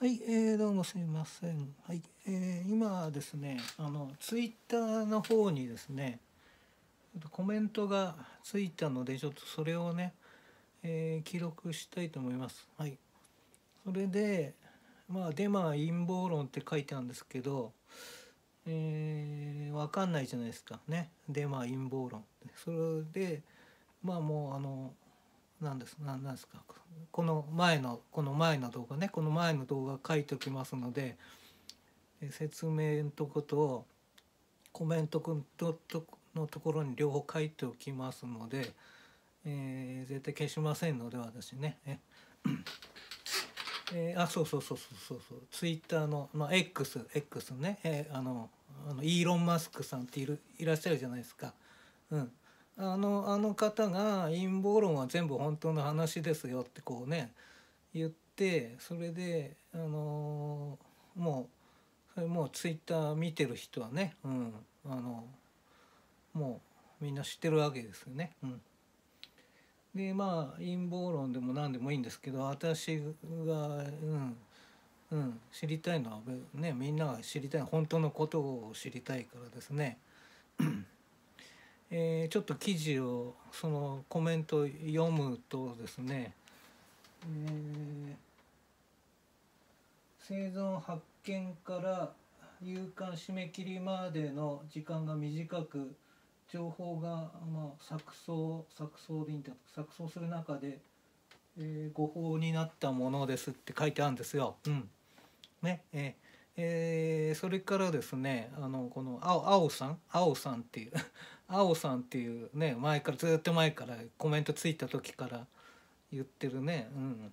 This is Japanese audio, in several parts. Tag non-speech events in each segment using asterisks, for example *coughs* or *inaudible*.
はい、えー、どうもすみません。はい、えー、今ですね、あのツイッターの方にですね、コメントがついたので、ちょっとそれをね、えー、記録したいと思います。はい。それで、まあデマ陰謀論って書いてあるんですけど、えー、わかんないじゃないですかね。デマ陰謀論。それで、まあもうあの何です何ですかこの前のこの前の動画ねこの前の動画書いておきますので説明のとことコメントのところに両方書いておきますので、えー、絶対消しませんので私ね。え *coughs* ー、あそうそうそうそうそうツイッターの、まあ、XX, X ね、えー、あのあのイーロン・マスクさんっているいらっしゃるじゃないですか、うん、あのあの方が陰謀論は全部本当の話ですよってこうね言ってそれであのもうそれもうツイッター見てる人はね、うん、あのもうみんな知ってるわけですよね。うん、でまあ陰謀論でも何でもいいんですけど私が、うんうん、知りたいのは、ね、みんなが知りたい本当のことを知りたいからですね。えー、ちょっと記事をそのコメント読むとですね、えー、生存発見から夕刊締め切りまでの時間が短く情報が、まあ、錯綜錯綜でいいんだ錯綜する中で、えー、誤報になったものですって書いてあるんですよ。うんねえーえー、それからですねあのこの青青さん青さんっていうあおさんっていうね前からずっと前からコメントついた時から言ってるねうん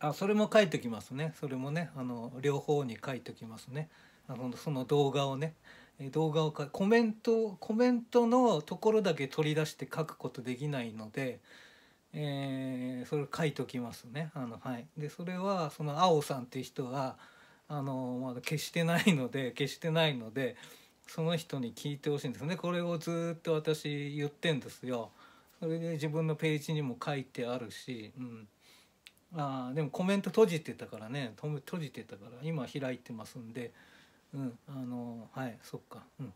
あそれも書いときますねそれもねあの両方に書いときますねあのその動画をね動画をかコメントコメントのところだけ取り出して書くことできないので、えー、それ書いときますねあのはいでそれはそのあおさんっていう人はあのまだ消してないので消してないので。その人に聞いてほしいんですねこれをずっと私言ってんですよそれで自分のページにも書いてあるし、うん、あでもコメント閉じてたからね閉じてたから今開いてますんで、うん、あのはいそっか、うん、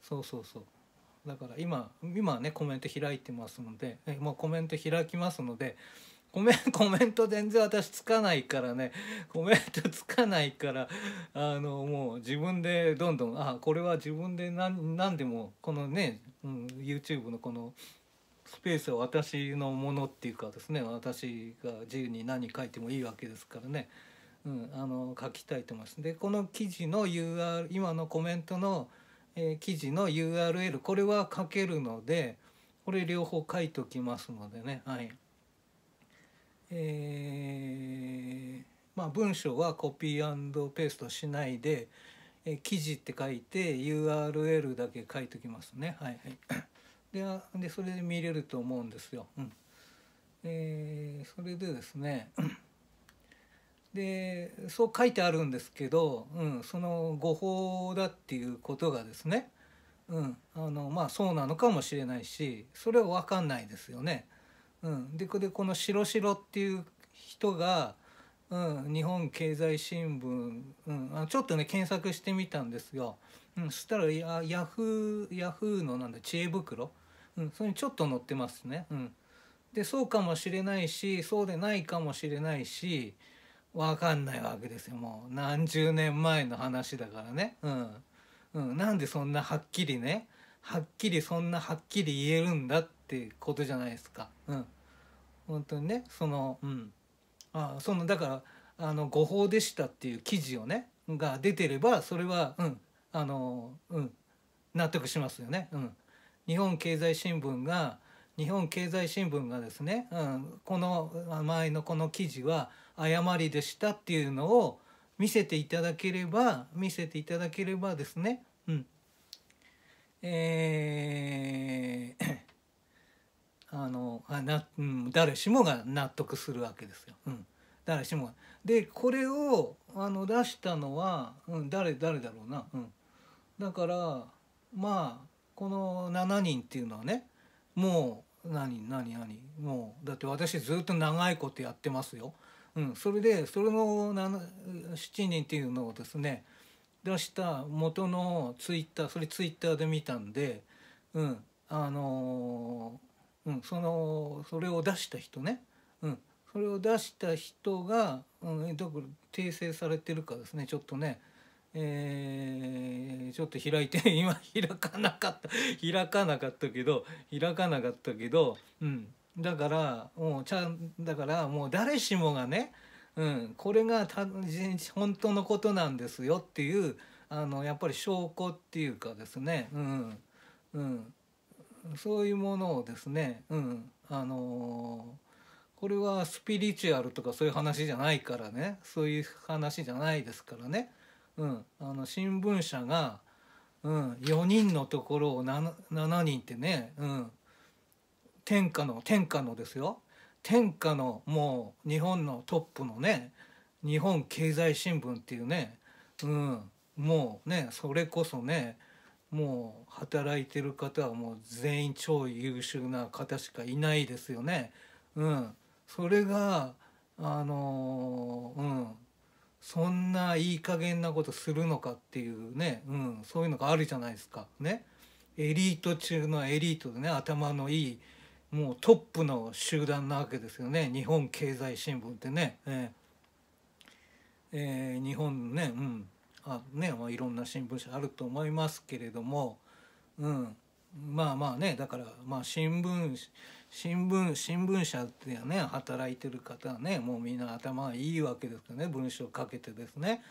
そうそうそうだから今今ねコメント開いてますので、えまコメント開きますのでコメ *laughs* コメント全然私つかないからねコメントつかないからあのもう自分でどんどんあこれは自分で何何でもこのね、うん、YouTube のこのスペースは私のものっていうかですね私が自由に何書いてもいいわけですからね、うん、あの書きたいと思います。でこの記事の UR 今のコメントの、えー、記事の URL これは書けるのでこれ両方書いときますのでねはい。えーまあ、文章はコピーペーストしないで、えー、記事って書いて URL だけ書いときますね。はいはい、*coughs* でそれで見れると思うんですよ。うんえー、それでですね *coughs* でそう書いてあるんですけど、うん、その誤報だっていうことがですね、うんあのまあ、そうなのかもしれないしそれは分かんないですよね。うん、ででこの白白っていう人が、うん、日本経済新聞、うん、あちょっとね検索してみたんですよ、うん、そしたらヤヤフーヤフーのなんだ知恵袋、うん、それにちょっと載ってますね、うん、でそうかもしれないしそうでないかもしれないし分かんないわけですよもう何十年前の話だからね、うんうん、なんでそんなはっきりねはっきりそんなはっきり言えるんだっってことじゃないですか。うん、本当にねその、うん、あそのだからあの誤報でしたっていう記事をねが出てればそれは、うんあのうん、納得しますよね。うん、日本経済新聞が日本経済新聞がですね、うん、この前のこの記事は誤りでしたっていうのを見せていただければ見せていただければですね、うんえーあのあな、うん、誰しもが納得するわけですよ。うん、誰しもがでこれをあの出したのは、うん、誰誰だろうな、うん、だからまあこの7人っていうのはねもう何何何もうだって私ずっと長いことやってますよ。うん、それでそれの7人っていうのをですね出した元のツイッターそれツイッターで見たんで、うん、あのーうん、そのそれを出した人ね、うん、それを出した人が、うん、だから訂正されてるかですねちょっとね、えー、ちょっと開いて *laughs* 今開かなかった開かなかったけど開かなかったけど、うん、だからもうちゃんだからもう誰しもがね、うん、これが本当のことなんですよっていうあのやっぱり証拠っていうかですねうん。うんそういうものをですね、うん、あのー、これはスピリチュアルとかそういう話じゃないからねそういう話じゃないですからね、うん、あの新聞社が、うん、4人のところを 7, 7人ってね、うん、天下の天下のですよ天下のもう日本のトップのね日本経済新聞っていうね、うん、もうねそれこそねもう働いてる方はもう全員超優秀な方しかいないですよね。うん、それがあのうんそんないい加減なことするのかっていうね、うん、そういうのがあるじゃないですかね。エリート中のエリートでね頭のいいもうトップの集団なわけですよね日本経済新聞ってね。えーえー、日本ね、うん、あねまあ、いろんな新聞社あると思いますけれども、うん、まあまあねだから、まあ、新聞新聞新聞社でね働いてる方はねもうみんな頭がいいわけですよね文章かけてですね、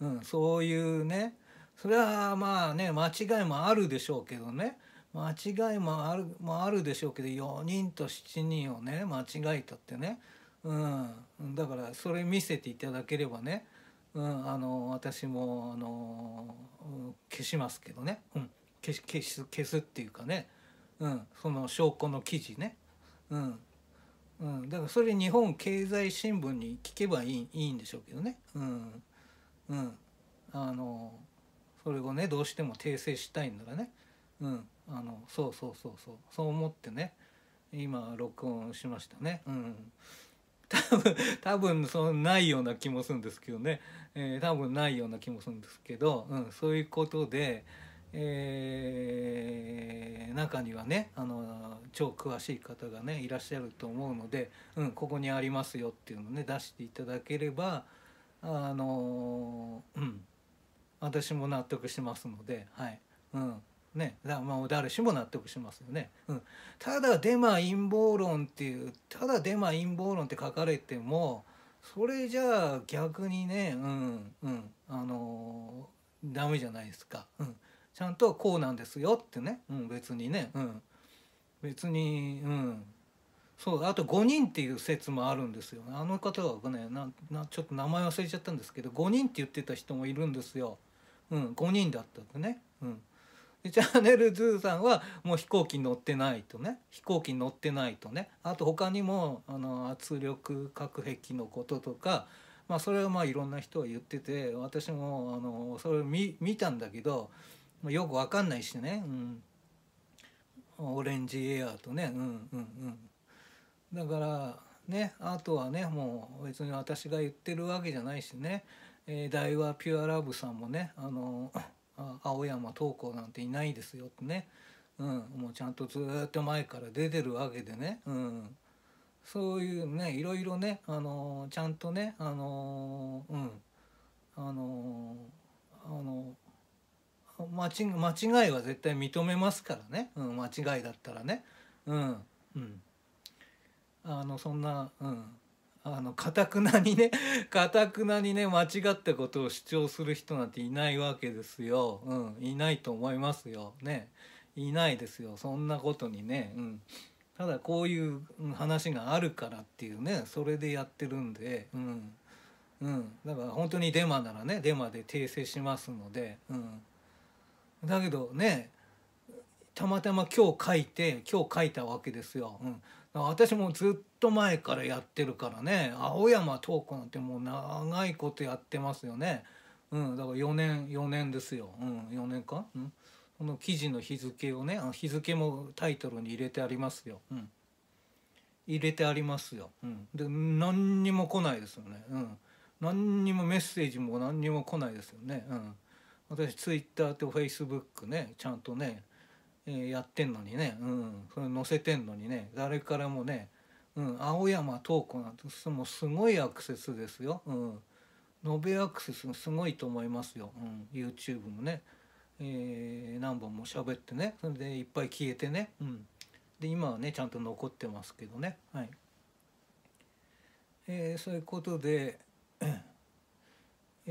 うん、そういうねそれはまあね間違いもあるでしょうけどね間違いもあるもあるでしょうけど4人と7人をね間違えたってね、うん、だからそれ見せていただければねうん、あの私もあの消しますけどね、うん、消し消す消すっていうかね、うん、その証拠の記事ね、うんうん、だからそれ日本経済新聞に聞けばいいいいんでしょうけどね、うんうん、あのそれをねどうしても訂正したいんだらね、うん、あのそうそうそうそうそう思ってね今録音しましたね。うん多分 *laughs* 多分そのないような気もするんですけどね、えー、多分ないような気もするんですけど、うん、そういうことで、えー、中にはねあの超詳しい方がねいらっしゃると思うので、うん、ここにありますよっていうのをね出していただければあの、うん、私も納得しますのではい。うんね、だまあ誰しも納得しますよね、うん、ただデマ陰謀論っていうただデマ陰謀論って書かれてもそれじゃあ逆にねうんうんあのー、ダメじゃないですか、うん、ちゃんとこうなんですよってね、うん、別にね、うん、別にうんそうあと5人っていう説もあるんですよあの方はねななちょっと名前忘れちゃったんですけど5人って言ってた人もいるんですよ、うん、5人だったとね、うんチャンネル2さんはもう飛行機に乗ってないとね飛行機に乗ってないとねあと他にもあの圧力隔壁のこととか、まあ、それはまあいろんな人は言ってて私もあのそれを見たんだけどよく分かんないしね、うん、オレンジエアーとねうんうんうんだからねあとはねもう別に私が言ってるわけじゃないしね、えー、ダイワピュアラブさんもねあの青山東光なんていないですよってね、うん、もうちゃんとずっと前から出てるわけでね、うん、そういうねいろいろね、あのちゃんとね、あのうんあのあの間違いは絶対認めますからね、うん、間違いだったらね。うんうん、あのそんな、うん、あのかたくなにね *laughs* かたくなにね間違ったことを主張する人なんていないわけですよ、うん、いないと思いますよねいないですよそんなことにね、うん、ただこういう話があるからっていうねそれでやってるんで、うんうん、だから本当にデマならねデマで訂正しますので、うん、だけどねたまたま今日書いて今日書いたわけですよ。うん私もずっと前からやってるからね青山トークなんてもう長いことやってますよね、うん、だから4年4年ですよ、うん、4年か、うん、その記事の日付をねあ日付もタイトルに入れてありますよ、うん、入れてありますよ、うん、で何にも来ないですよね、うん、何にもメッセージも何にも来ないですよね、うん、私ツイッターとフェイスブックねちゃんとねやってんのにね、うん、それ載せてんのにね誰からもね、うん、青山東子なんてもうすごいアクセスですよ、うん、延べアクセスすごいと思いますよ、うん、YouTube もね、えー、何本も喋ってねそれでいっぱい消えてね、うん、で今はねちゃんと残ってますけどねはい。えー、そういうことで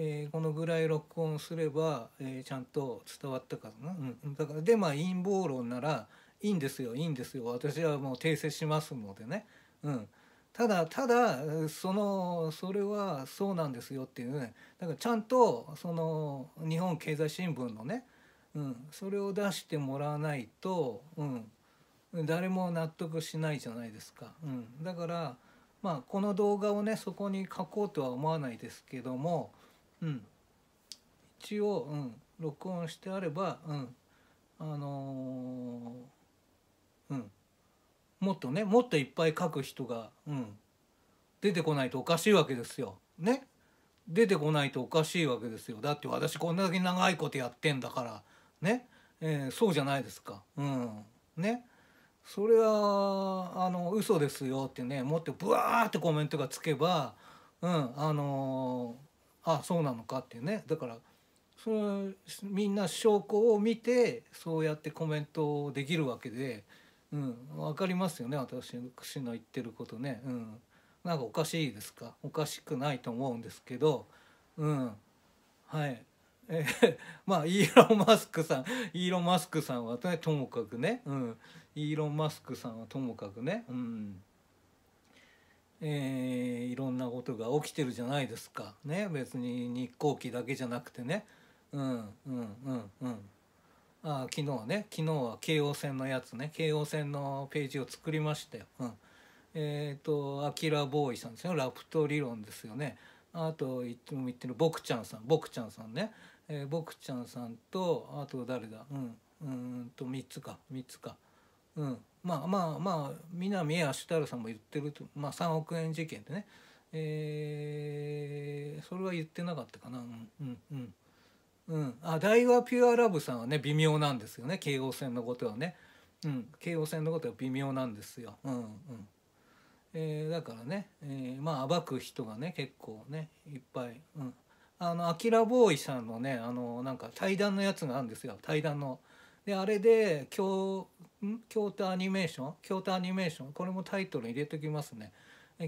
えー、このぐらい録音すれば、えー、ちゃんと伝わったかな、うん、だからでまあ陰謀論ならいいんですよいいんですよ私はもう訂正しますのでね、うん、ただただそのそれはそうなんですよっていうねだからちゃんとその日本経済新聞のね、うん、それを出してもらわないと、うん、誰も納得しないじゃないですか。うん、だからまあ、この動画をねそこに書こうとは思わないですけどもうん一応、うん、録音してあれば、うん、あのー、うん、もっとねもっといっぱい書く人が、うん、出てこないとおかしいわけですよ。ね出てこないとおかしいわけですよだって私こんだけ長いことやってんだからね、えー、そうじゃないですか。うん、ねそれはあの嘘ですよってねもっとブワーってコメントがつけば、うん、あのーあそうなのかっていうねだからそのみんな証拠を見てそうやってコメントできるわけで、うん、分かりますよね私の言ってることね、うん、なんかおかしいですかおかしくないと思うんですけど、うん、はい。え *laughs* まあイーロン・マスクさんイーロン・マスクさんは、ともかくね、うん、イーロン・マスクさんはともかくね、うん、えー、いろんなことが起きてるじゃないですかね別に日航機だけじゃなくてねうんうんうんうんあ昨日ね昨日は京王線のやつね京王線のページを作りましたよ、うん、えっ、ー、とアキラボーイさんですよラプト理論ですよねあといつも言ってるボクちゃんさんボクちゃんさんね、えー、ボクちゃんさんとあと誰だうんうんと3つか3つか。うん、まあまあまあ南江足太郎さんも言ってると、まあ、3億円事件でね、えー、それは言ってなかったかなうんうんうん、あ大和ピュアラブさんはね微妙なんですよね京王線のことはね、うん、京王線のことは微妙なんですよ、うんうんえー、だからね、えー、まあ暴く人がね結構ねいっぱい、うん、あのアキラボーイさんのねあのなんか対談のやつがあるんですよ対談のであれで京京都アニメーション京都アニメーションこれもタイトル入れときますね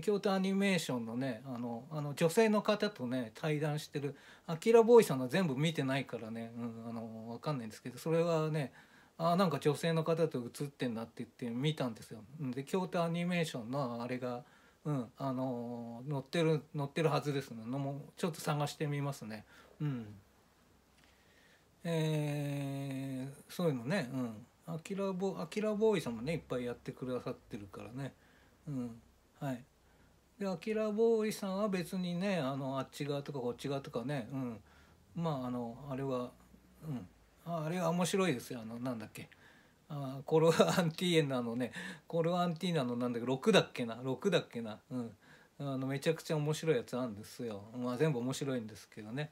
京都アニメーションのねあのあの女性の方とね対談してるアキラボーイさんの全部見てないからね、うん、あの分かんないんですけどそれはねあなんか女性の方と映ってんなって言って見たんですよ。で京都アニメーションのあれが、うん、あの載ってる載ってるはずですの、もちょっと探してみますね。うんえー、そういうのねうんアキラボアキラボーイさんもねいっぱいやってくださってるからねうんはいでアキラボーイさんは別にねあのあっち側とかこっち側とかねうんまああのあれはうんああれは面白いですよあのなんだっけあコロアンティーナのねコロアンティーナのなんだっけ6だっけな6だっけなうんあのめちゃくちゃ面白いやつあるんですよまあ全部面白いんですけどね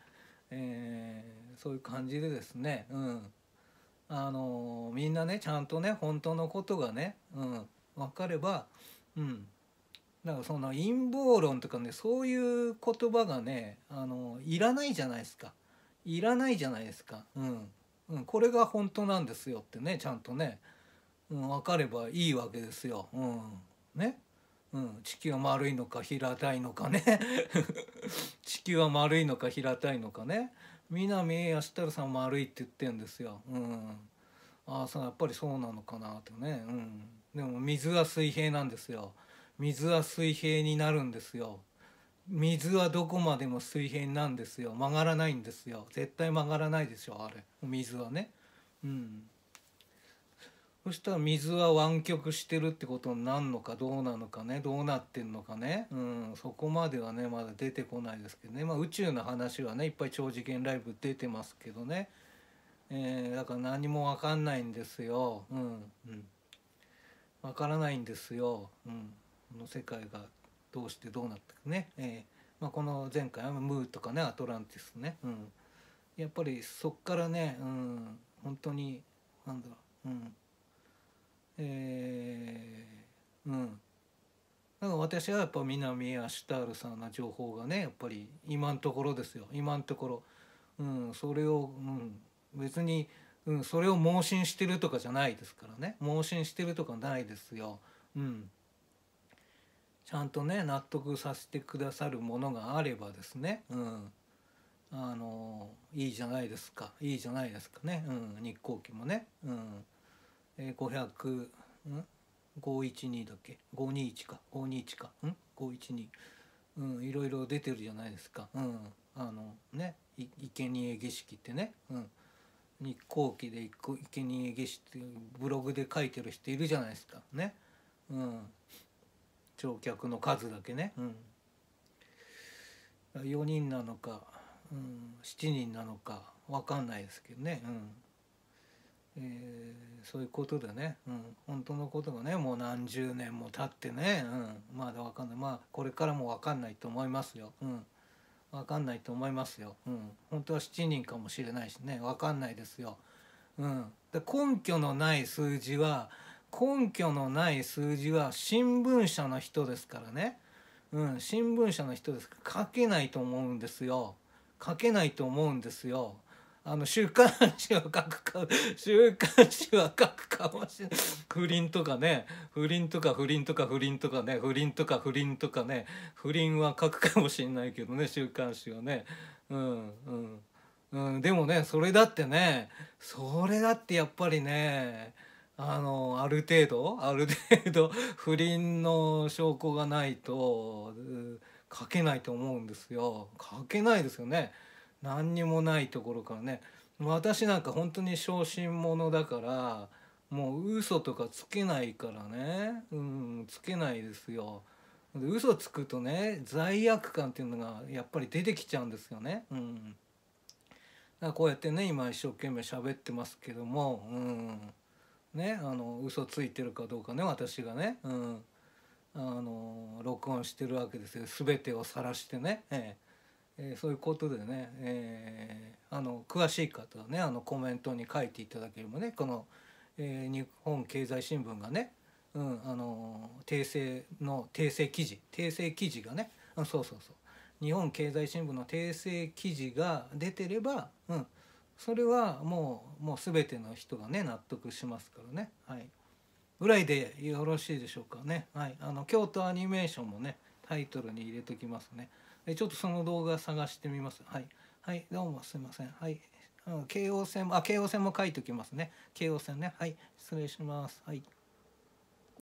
えー、そういう感じでですね、うん、あのみんなねちゃんとね本当のことがね、うん、分かれば、うん、だからその陰謀論とかねそういう言葉がねあのいらないじゃないですかいらないじゃないですか、うんうん、これが本当なんですよってねちゃんとね、うん、分かればいいわけですよ。うん、ね、うん、地球は丸いのか平たいのかね地球は丸いのか平たいのかね南足太郎さん丸いって言ってんですよ。うん、ああそうやっぱりそうなのかなとね、うん、でも水は水平なんですよ。水は水平になるんですよ。水はどこまでも水平なんですよ曲がらないんですよ絶対曲がらないでしょあれ水はねうんそしたら水は湾曲してるってことになるのかどうなのかねどうなってんのかね、うん、そこまではねまだ出てこないですけどね、まあ、宇宙の話はねいっぱい超次元ライブ出てますけどね、えー、だから何も分かんないんですよ、うんうん、分からないんですよ、うん、この世界がどうしてどうなってくね、えーまあ、この前回はムーとかねアトランティスね、うん、やっぱりそっからね、うん、本当になんだろう、うんえー、うんだから私はやっぱ南アシュタールさんの情報がねやっぱり今のところですよ今のところ、うん、それを、うん、別に、うん、それを盲信してるとかじゃないですからね盲信してるとかないですよ、うん、ちゃんとね納得させてくださるものがあればですね、うん、あのいいじゃないですかいいじゃないですかね、うん、日航機もね。うんえー、500512だっけ521か521かん512うんいろいろ出てるじゃないですかうんあのねいにえ儀式ってね、うん、日光機でにえ儀式ってブログで書いてる人いるじゃないですかねうん乗客の数だけね、うん、4人なのか、うん、7人なのか分かんないですけどね、うんえー、そういうことでね、うん、本当のことがねもう何十年も経ってね、うん、まだ分かんないまあこれからも分かんないと思いますよ、うん、分かんないと思いますよ、うん、本当は7人かもしれないしね分かんないですよ、うん、で根拠のない数字は根拠のない数字は新聞社の人ですからね、うん、新聞社の人ですから書けないと思うんですよ書けないと思うんですよ。あの週刊誌は書くか週刊誌は書くかもしれない不倫とかね不倫とか不倫とか不倫とかね不倫とか不倫とかね不倫は書くかもしれないけどね週刊誌はねうんうん、うん、でもねそれだってねそれだってやっぱりねあのある程度ある程度不倫の証拠がないと書けないと思うんですよ書けないですよね。何にもないところからね私なんか本当に小心者だからもう嘘とかつけないからねうんつけないですよで嘘つくとね罪悪感っていうのがやっぱり出てきちゃうんですよねうんだからこうやってね今一生懸命喋ってますけどもうんねあの嘘ついてるかどうかね私がねうんあの録音してるわけですよ全てを晒してね、えええー、そういうことでね、えー、あの詳しい方はねあのコメントに書いていただければねこの、えー、日本経済新聞がね、うん、あの訂正の訂正記事訂正記事がねあそうそうそう日本経済新聞の訂正記事が出てれば、うん、それはもうもう全ての人がね納得しますからねはいぐらいでよろしいでしょうかねはいあの京都アニメーションもねタイトルに入れときますね。えちょっとその動画探してみます。はい。はい、どうもすいません。はい。うん、京王線、あ、京王線も書いておきますね。京王線ね。はい。失礼します。はい。